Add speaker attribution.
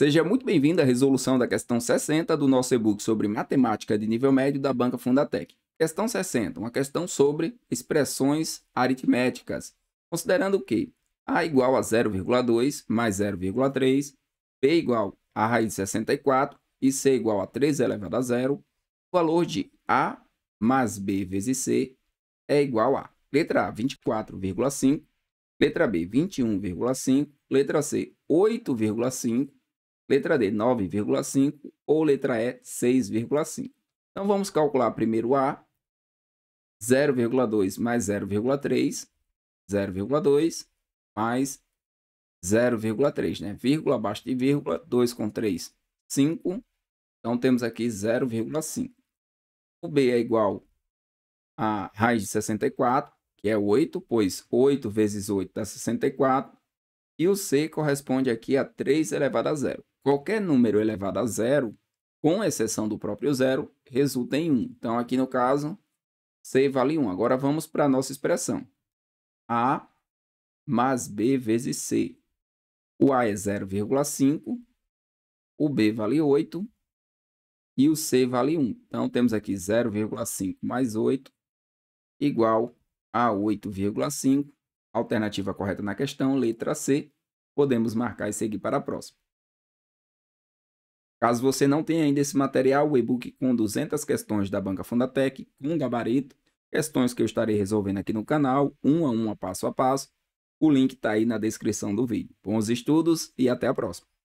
Speaker 1: Seja muito bem-vindo à resolução da questão 60 do nosso e-book sobre matemática de nível médio da Banca Fundatec. Questão 60, uma questão sobre expressões aritméticas, considerando que A igual a 0,2 mais 0,3, B igual a raiz de 64 e C igual a 3 elevado a zero, o valor de A mais B vezes C é igual a letra A, 24,5, letra B, 21,5, letra C, 8,5 Letra D, 9,5 ou letra E, 6,5. Então vamos calcular primeiro A, 0,2 mais 0,3, 0,2 mais 0,3, né? Vírgula abaixo de vírgula, 2 com 3, 5. Então temos aqui 0,5. O B é igual a raiz de 64, que é 8, pois 8 vezes 8 dá 64 e o C corresponde aqui a 3 elevado a zero. Qualquer número elevado a zero, com exceção do próprio zero, resulta em 1. Então, aqui no caso, C vale 1. Agora vamos para a nossa expressão. A mais B vezes C. O A é 0,5, o B vale 8 e o C vale 1. Então, temos aqui 0,5 mais 8 igual a 8,5 Alternativa correta na questão, letra C. Podemos marcar e seguir para a próxima. Caso você não tenha ainda esse material, o e-book com 200 questões da Banca Fundatec, um gabarito, questões que eu estarei resolvendo aqui no canal, um a um, passo a passo. O link está aí na descrição do vídeo. Bons estudos e até a próxima!